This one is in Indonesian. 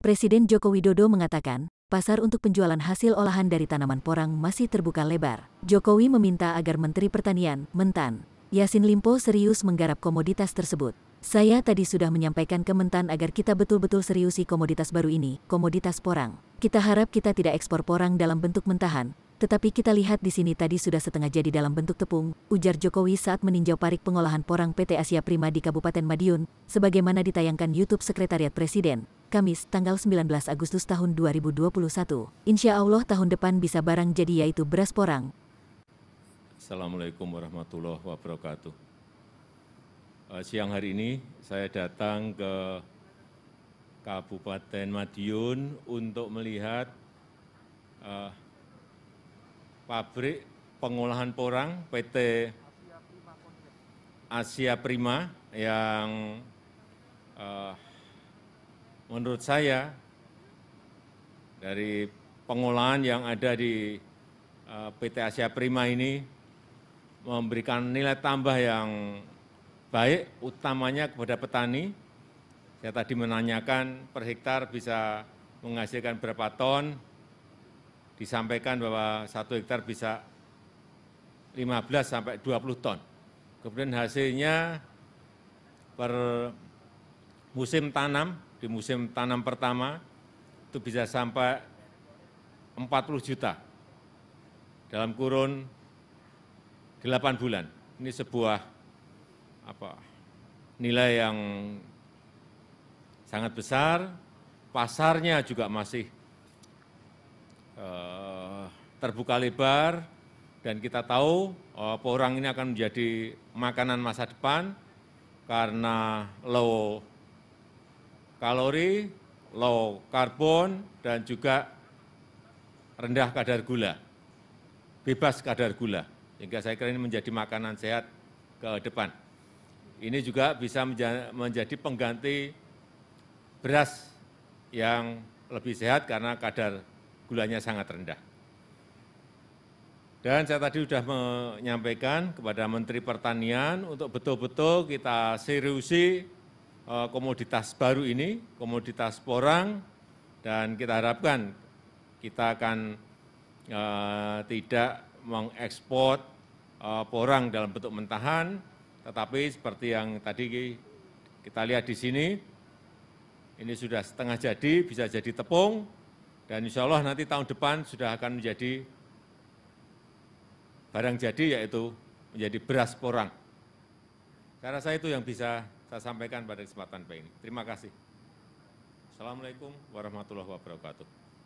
Presiden Joko Widodo mengatakan, pasar untuk penjualan hasil olahan dari tanaman porang masih terbuka lebar. Jokowi meminta agar Menteri Pertanian, Mentan, Yasin Limpo serius menggarap komoditas tersebut. Saya tadi sudah menyampaikan ke Mentan agar kita betul-betul seriusi komoditas baru ini, komoditas porang. Kita harap kita tidak ekspor porang dalam bentuk mentahan, tetapi kita lihat di sini tadi sudah setengah jadi dalam bentuk tepung, ujar Jokowi saat meninjau parik pengolahan porang PT Asia Prima di Kabupaten Madiun, sebagaimana ditayangkan YouTube Sekretariat Presiden, Kamis, tanggal 19 Agustus tahun 2021. Insya Allah tahun depan bisa barang jadi yaitu beras porang. Assalamualaikum warahmatullahi wabarakatuh. Eh, siang hari ini saya datang ke Kabupaten Madiun untuk melihat uh, pabrik pengolahan porang PT Asia Prima yang uh, menurut saya dari pengolahan yang ada di uh, eh, PT Asia Prima ini memberikan nilai tambah yang baik utamanya kepada petani. Saya tadi menanyakan per hektar bisa menghasilkan berapa ton, disampaikan bahwa satu hektar bisa 15 sampai 20 ton. Kemudian hasilnya per musim tanam, di musim tanam pertama itu bisa sampai 40 juta dalam kurun 8 bulan. Ini sebuah apa nilai yang sangat besar, pasarnya juga masih terbuka lebar dan kita tahu eh, porang ini akan menjadi makanan masa depan karena low kalori, low karbon, dan juga rendah kadar gula, bebas kadar gula. Sehingga saya kira ini menjadi makanan sehat ke depan. Ini juga bisa menjadi pengganti beras yang lebih sehat karena kadar gulanya sangat rendah dan saya tadi sudah menyampaikan kepada menteri pertanian untuk betul-betul kita seriusi eh, komoditas baru ini komoditas porang dan kita harapkan kita akan eh, tidak mengekspor eh, porang dalam bentuk mentahan tetapi seperti yang tadi kita lihat di sini ini sudah setengah jadi bisa jadi tepung dan insya Allah nanti tahun depan sudah akan menjadi barang jadi yaitu menjadi beras porang. Saya rasa itu yang bisa saya sampaikan pada kesempatan ini. Terima kasih. Assalamualaikum warahmatullahi wabarakatuh.